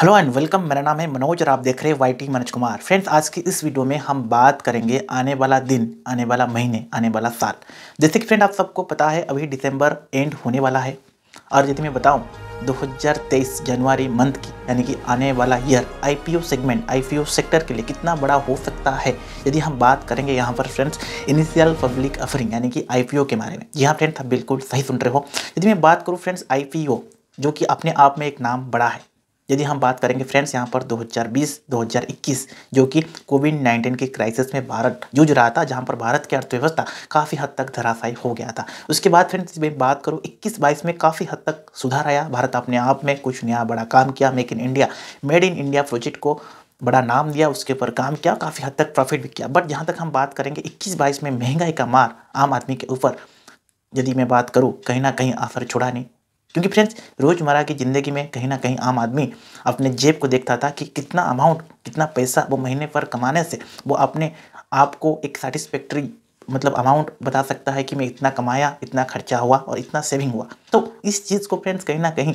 hello and welcome मेरा नाम है मनोज और आप देख रहे हैं Y T Manoj Kumar friends आज की इस वीडियो में हम बात करेंगे आने वाला दिन आने वाला महीने आने वाला साल जैसे कि फ्रेंड आप सबको पता है अभी दिसंबर एंड होने वाला है और यदि मैं बताऊं 2023 जनवरी मंथ की यानी कि आने वाला year I segment I sector के लिए कितना बड़ा हो सकता है यदि हम बात करेंगे यहाँ पर फ्रेंड्स इनिशियल पब्लिक अफरिंग यानी कि आई के बारे में यहाँ फ्रेंड्स आप बिल्कुल सही सुन रहे हो यदि मैं बात करूँ फ्रेंड्स आई जो कि अपने आप में एक नाम बड़ा है यदि हम बात करेंगे फ्रेंड्स यहाँ पर 2020-2021 जो कि कोविड 19 के क्राइसिस में भारत जूझ रहा था जहाँ पर भारत की अर्थव्यवस्था काफ़ी हद तक धराशायी हो गया था उसके बाद फ्रेंड्स मैं बात करूँ 21 बाईस में काफ़ी हद तक सुधार आया भारत अपने आप में कुछ नया बड़ा काम किया make in India made in India project को बड़ा नाम दिया उसके ऊपर काम किया काफ़ी हद तक प्रॉफिट भी किया बट जहाँ तक हम बात करेंगे इक्कीस बाईस में महंगाई का मार आम आदमी के ऊपर यदि मैं बात करूँ कहीं ना कहीं असर छोड़ा नहीं क्योंकि फ्रेंड्स रोज़मर्रा की ज़िंदगी में कहीं ना कहीं आम आदमी अपने जेब को देखता था कि कितना अमाउंट कितना पैसा वो महीने पर कमाने से वो अपने आप को एक सेटिस्फैक्ट्री मतलब अमाउंट बता सकता है कि मैं इतना कमाया इतना खर्चा हुआ और इतना सेविंग हुआ तो इस चीज़ को फ्रेंड्स कहीं ना कहीं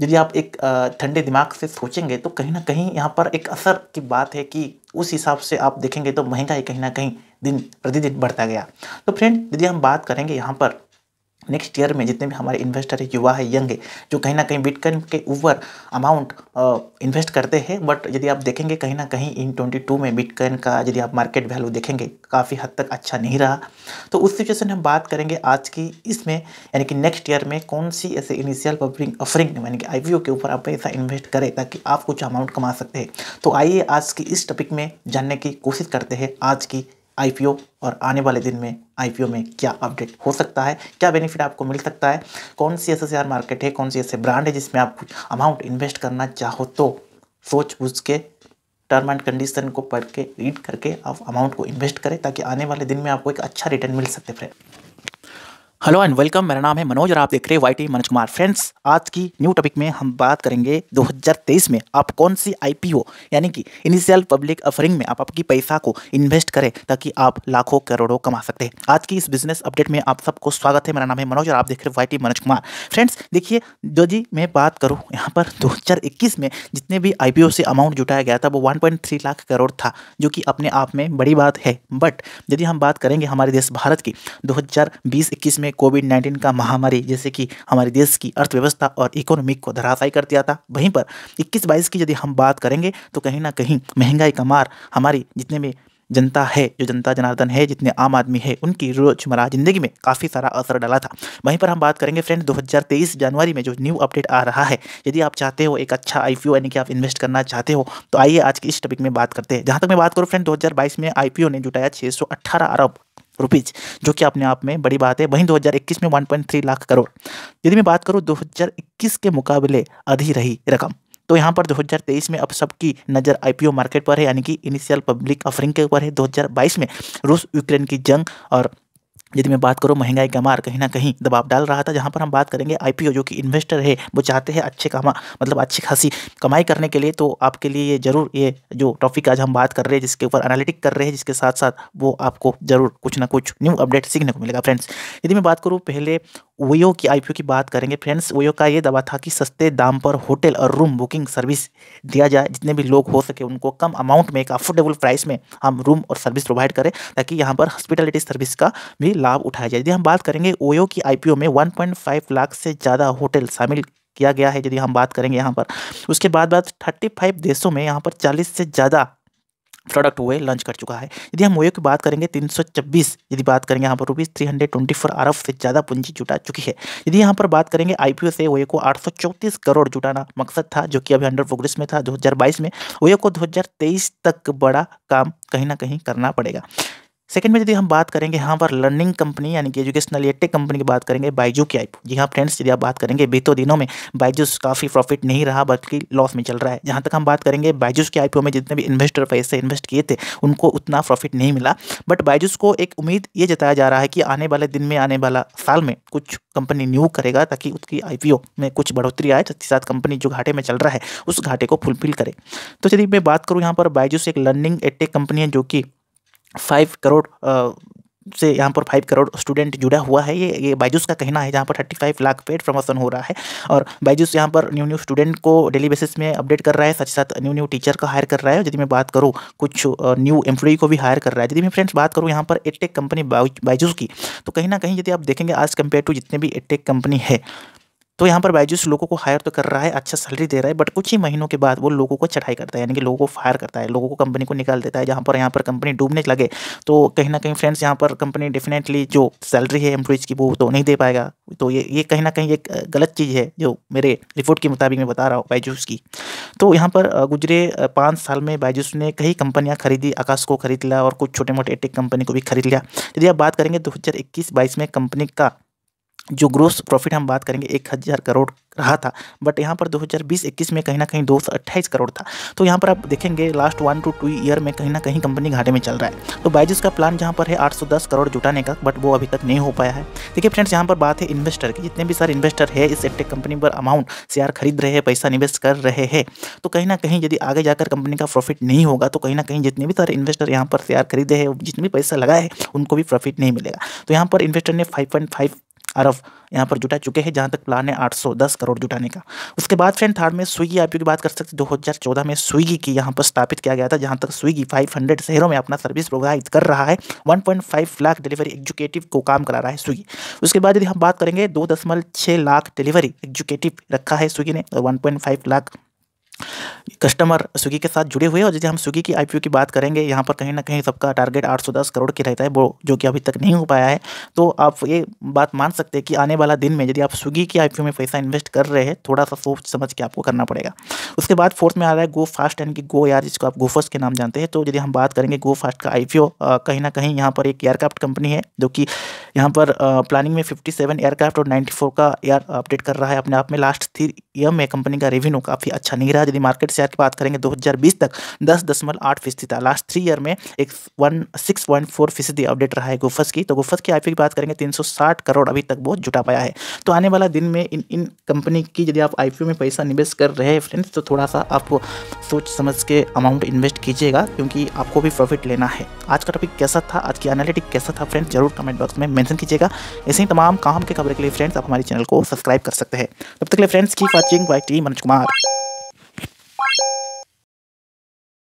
यदि आप एक ठंडे दिमाग से सोचेंगे तो कहीं ना कहीं यहाँ पर एक असर की बात है कि उस हिसाब से आप देखेंगे तो महंगाई कहीं ना कहीं दिन प्रतिदिन बढ़ता गया तो फ्रेंड यदि हम बात करेंगे यहाँ पर नेक्स्ट ईयर में जितने भी हमारे इन्वेस्टर है युवा है यंग है जो कहीं ना कहीं बिटकॉइन के ऊपर अमाउंट इन्वेस्ट करते हैं बट यदि आप देखेंगे कहीं ना कहीं इन 22 में बिटकॉइन का यदि आप मार्केट वैल्यू देखेंगे काफ़ी हद तक अच्छा नहीं रहा तो उस सिचुएशन हम बात करेंगे आज की इसमें यानी कि नेक्स्ट ईयर में कौन सी ऐसे इनिशियल पब्लिक ऑफरिंग यानी कि आई के ऊपर आप पैसा इन्वेस्ट करें ताकि आप कुछ अमाउंट कमा सकते हैं तो आइए आज की इस टॉपिक में जानने की कोशिश करते हैं आज की आई और आने वाले दिन में आई में क्या अपडेट हो सकता है क्या बेनिफिट आपको मिल सकता है कौन सी ऐसे शेयर मार्केट है कौन सी ऐसे ब्रांड है जिसमें आप कुछ अमाउंट इन्वेस्ट करना चाहो तो सोच बूझ के टर्म एंड कंडीशन को पढ़ के रीड करके आप अमाउंट को इन्वेस्ट करें ताकि आने वाले दिन में आपको एक अच्छा रिटर्न मिल सके फ्रेंड हेलो एंड वेलकम मेरा नाम है मनोज और आप देख रहे हैं Y e Manoj Kumar friends आज की न्यू टॉपिक में हम बात करेंगे 2023 में आप कौन सी आईपीओ यानी कि इनिशियल पब्लिक ऑफरिंग में आप आपकी पैसा को इन्वेस्ट करें ताकि आप लाखों करोड़ों कमा सकते हैं आज की इस बिजनेस अपडेट में आप सबको स्वागत है मेरा नाम है मनोज और आप देख रहे Y Y e Manoj Kumar friends देखिए जो जी मैं बात करूँ यहाँ पर दो में जितने भी आई से अमाउंट जुटाया गया था वो वन लाख करोड़ था जो कि अपने आप में बड़ी बात है बट यदि हम बात करेंगे हमारे देश भारत की दो हज़ार में में कोविड नाइन्टीन का महामारी जैसे कि हमारे देश की अर्थव्यवस्था और इकोनॉमी को धराशायी कर दिया था वहीं पर इक्कीस बाईस की यदि हम बात करेंगे तो कहीं ना कहीं महंगाई का मार हमारी जितने भी जनता है जो जनता जनार्दन है जितने आम आदमी है उनकी रोजमर्रा जिंदगी में काफ़ी सारा असर डाला था वहीं पर हम बात करेंगे फ्रेंड 2023 जनवरी में जो न्यू अपडेट आ रहा है यदि आप चाहते हो एक अच्छा आई यानी कि आप इन्वेस्ट करना चाहते हो तो आइए आज के इस टॉपिक में बात करते हैं जहाँ तक मैं बात करूँ फ्रेंड दो में आई ने जुटाया छः अरब रुपीज़ जो कि अपने आप में बड़ी बात है वहीं 2021 में 1.3 लाख करोड़ यदि मैं बात करूँ 2021 के मुकाबले अधी रही रकम तो यहाँ पर 2023 में अब सबकी नज़र आईपीओ मार्केट पर है यानी कि इनिशियल पब्लिक ऑफरिंग के ऊपर है 2022 में रूस यूक्रेन की जंग और यदि मैं बात करूँ महंगाई का मार कहीं ना कहीं दबाव डाल रहा था जहाँ पर हम बात करेंगे आईपीओ जो कि इन्वेस्टर है वो चाहते हैं अच्छे कमा मतलब अच्छी खासी कमाई करने के लिए तो आपके लिए ये जरूर ये जो टॉपिक आज हम बात कर रहे हैं जिसके ऊपर एनालिटिक कर रहे हैं जिसके साथ साथ वो आपको जरूर कुछ ना कुछ न्यू अपडेट सीखने को मिलेगा फ्रेंड्स यदि मैं बात करूँ पहले ओयो की आईपीओ की बात करेंगे फ्रेंड्स ओयो का ये दवा था कि सस्ते दाम पर होटल और रूम बुकिंग सर्विस दिया जाए जितने भी लोग हो सके उनको कम अमाउंट में एक अफोर्डेबल प्राइस में हम रूम और सर्विस प्रोवाइड करें ताकि यहाँ पर हॉस्पिटलिटी सर्विस का भी लाभ उठाया जाए यदि हम बात करेंगे ओयो की आई में वन लाख से ज़्यादा होटल शामिल किया गया है यदि हम बात करेंगे यहाँ पर उसके बाद बाद 35 देशों में यहाँ पर 40 से ज़्यादा प्रोडक्ट वो लॉन्च कर चुका है यदि हम ओयो की बात करेंगे 326 यदि बात करेंगे यहाँ पर रुपीज़ थ्री अरब से ज़्यादा पूंजी जुटा चुकी है यदि यहाँ पर बात करेंगे आईपीओ से ओयो को 834 करोड़ जुटाना मकसद था जो कि अभी अंडर प्रोग्रेस में था 2022 में ओयो को 2023 तक बड़ा काम कहीं ना कहीं करना पड़ेगा सेकंड में यदि हम बात करेंगे यहाँ पर लर्निंग कंपनी यानी कि एजुकेशनल या टेक कंपनी की बात करेंगे बाइजू की आईपो जी हाँ फ्रेंड्स यदि आप बात करेंगे बीतों दिनों में बाइजूस काफ़ी प्रॉफिट नहीं रहा बल्कि लॉस में चल रहा है जहाँ तक हम बात करेंगे बाइजूस के आईपीओ में जितने भी इन्वेस्टर पैसे इन्वेस्ट किए थे उनको उतना प्रॉफिट नहीं मिला बट बाइजूस को एक उम्मीद ये जताया जा रहा है कि आने वाले दिन में आने वाला साल में कुछ कंपनी न्यू करेगा ताकि उसकी आईपीओ में कुछ बढ़ोतरी आए साथ ही साथ कंपनी जो घाटे में चल रहा है उस घाटे को फुलफिल करे तो यदि मैं बात करूँ यहाँ पर बाइजूस एक लर्निंग एटेक कंपनी है जो कि फाइव करोड़ uh, से यहाँ पर फाइव करोड़ स्टूडेंट जुड़ा हुआ है ये ये बाइजूस का कहना है जहाँ पर thirty five lakh paid promotion हो रहा है और बाइजूस यहाँ पर न्यू न्यू स्टूडेंट को डेली बेसिस में अपडेट कर रहा है साथ ही साथ न्यू न्यू टीचर का हायर कर रहा है यदि मैं बात करूँ कुछ न्यू uh, एम्प्लॉई को भी हायर कर रहा है यदि मैं फ्रेंड्स बात करूँ यहाँ पर एटेक कंपनी बाइजूस की तो कहीं ना कहीं यदि आप देखेंगे आज कंपेयर टू जितने भी एटेक कंपनी है तो यहाँ पर बायजूस लोगों को हायर तो कर रहा है अच्छा सैलरी दे रहा है बट कुछ ही महीनों के बाद वो लोगों को चढ़ाई करता है यानी कि लोगों को फायर करता है लोगों को कंपनी को निकाल देता है जहाँ पर यहाँ पर कंपनी डूबने लगे तो कहीं ना कहीं फ्रेंड्स यहाँ पर कंपनी डेफिनेटली जो सैलरी है एम्प्लॉयज़ की वो तो नहीं दे पाएगा तो ये ये कहीं ना कहीं एक गलत चीज़ है जो मेरे रिपोर्ट के मुताबिक मैं बता रहा हूँ बायजूस की तो यहाँ पर गुजरे पाँच साल में बायजूस ने कई कंपनियाँ खरीदी आकाश को खरीद लिया और कुछ छोटे मोटे टेक कंपनी को भी खरीद लिया यदि आप बात करेंगे दो हज़ार इक्कीस बाईस में कंपनी का जो ग्रोस प्रॉफिट हम बात करेंगे एक हज़ार करोड़ रहा था बट यहाँ पर 2020-21 में कहीं ना कहीं दो करोड़ था तो यहाँ पर आप देखेंगे last one two two year में कहीं ना कहीं कंपनी घाटे में चल रहा है तो बाइजूस का प्लान जहाँ पर है 810 करोड़ जुटाने का बट वो अभी तक नहीं हो पाया है देखिए फ्रेंड्स यहाँ पर बात है इन्वेस्टर की जितने भी सारे इन्वेस्टर है इस एडटेक कंपनी पर अमाउंट शेयर खरीद रहे हैं पैसा निवेश कर रहे हैं तो कहीं ना कहीं यदि आगे जाकर कंपनी का प्रॉफिट नहीं होगा तो कहीं ना कहीं जितने भी सारे इन्वेस्टर यहाँ पर शेयर खरीदे हैं जितने भी पैसा लगाए हैं उनको भी प्रॉफिट नहीं मिलेगा तो यहाँ पर इन्वेस्टर ने फाइव अरब यहाँ पर जुटा चुके हैं जहाँ तक प्लान है 810 करोड़ जुटाने का उसके बाद फ्रेंड थर्ड में स्विगी आप की बात कर सकते हैं 2014 में स्विगी की यहाँ पर स्थापित किया गया था जहाँ तक स्विगी 500 शहरों में अपना सर्विस प्रोवाइड कर रहा है 1.5 लाख डिलीवरी एग्जीक्यूटिव को काम करा रहा है स्विगी उसके बाद यदि हम बात करेंगे दो लाख डिलीवरी एग्जीक्यूटिव रखा है स्विगी ने और तो वन लाख कस्टमर स्विगी के साथ जुड़े हुए और जैसे हम स्विगी की आईपीओ की बात करेंगे यहाँ पर कहीं ना कहीं सबका टारगेट 810 करोड़ की रहता है वो जो कि अभी तक नहीं हो पाया है तो आप ये बात मान सकते हैं कि आने वाला दिन में यदि आप स्विगी की आईपीओ में पैसा इन्वेस्ट कर रहे हैं थोड़ा सा सोच समझ के आपको करना पड़ेगा उसके बाद फोर्थ में आ रहा है गो फास्ट यानी कि गो यार जिसको आप गोफर्स के नाम जानते हैं तो यदि हम बात करेंगे गो फास्ट का आई कहीं ना कहीं यहाँ पर एक एयरक्राफ्ट कंपनी है जो कि यहाँ पर प्लानिंग में फिफ्टी एयरक्राफ्ट और नाइन्टी का एयर अपडेट कर रहा है अपने आप में लास्ट थ्री ईयर में कंपनी का रेवेन्यू काफ़ी अच्छा नहीं रहा बाद यदि मार्केट शेयर की बात करेंगे 2020 तक दस दशमलव आठ फीसदी था लास्ट थ्री ईयर में एक वन सिक्स पॉइंट फोर फीसदी अपडेट रहा है गुफस की तो गुफस की आईपीओ की बात करेंगे 360 करोड़ अभी तक वो जुटा पाया है तो आने वाला दिन में इन इन कंपनी की यदि आप आई में पैसा निवेश कर रहे हैं फ्रेंड्स तो थोड़ा सा आप सोच समझ के अमाउंट इन्वेस्ट कीजिएगा क्योंकि आपको भी प्रॉफिट लेना है आज का टॉपिक कैसा था आज की एनालिटिक कैसा था फ्रेंड्स जरूर कमेंट बॉक्स में मैंशन कीजिएगा ऐसे ही तमाम काम के खबर के लिए फ्रेंड्स आप हमारे चैनल को सब्सक्राइब कर सकते हैं तब तक के लिए फ्रेंड्स की watching by T Manoj Kumar